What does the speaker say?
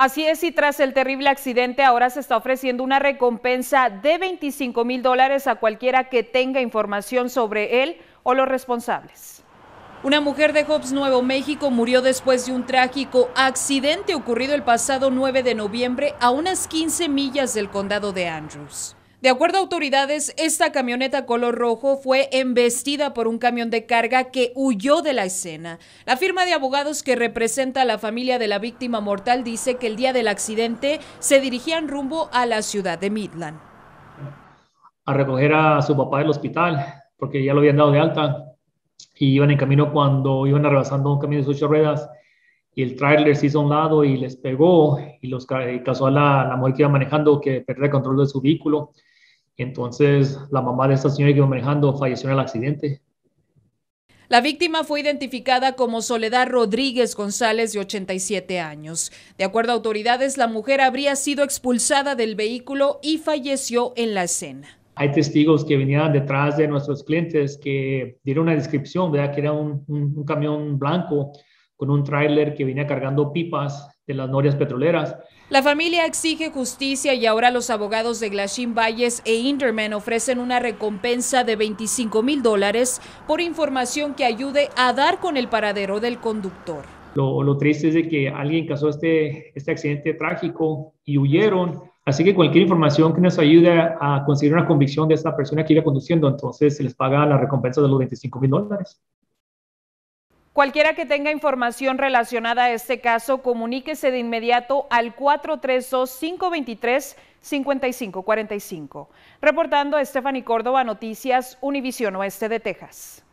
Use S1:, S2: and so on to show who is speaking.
S1: Así es, y tras el terrible accidente ahora se está ofreciendo una recompensa de 25 mil dólares a cualquiera que tenga información sobre él o los responsables. Una mujer de Hobbs, Nuevo México, murió después de un trágico accidente ocurrido el pasado 9 de noviembre a unas 15 millas del condado de Andrews. De acuerdo a autoridades, esta camioneta color rojo fue embestida por un camión de carga que huyó de la escena. La firma de abogados que representa a la familia de la víctima mortal dice que el día del accidente se dirigían rumbo a la ciudad de Midland.
S2: A recoger a su papá del hospital, porque ya lo habían dado de alta, y iban en camino cuando iban rebasando un camión de ocho ruedas, y el trailer se hizo a un lado y les pegó, y los a la, la mujer que iba manejando que perdió el control de su vehículo entonces, la mamá de esta señora que iba manejando falleció en el accidente. La
S1: víctima fue identificada como Soledad Rodríguez González, de 87 años. De acuerdo a autoridades, la mujer habría sido expulsada del vehículo y falleció en la
S2: escena. Hay testigos que venían detrás de nuestros clientes que dieron una descripción, que era un camión blanco con un tráiler que venía cargando pipas de las norias petroleras.
S1: La familia exige justicia y ahora los abogados de Glashin Valles e Interman ofrecen una recompensa de 25 mil dólares por información que ayude a dar con el paradero del conductor.
S2: Lo, lo triste es de que alguien causó este, este accidente trágico y huyeron. Así que cualquier información que nos ayude a conseguir una convicción de esta persona que iba conduciendo, entonces se les paga la recompensa de los 25 mil dólares.
S1: Cualquiera que tenga información relacionada a este caso, comuníquese de inmediato al 432-523-5545. Reportando Stephanie Córdoba, Noticias Univision Oeste de Texas.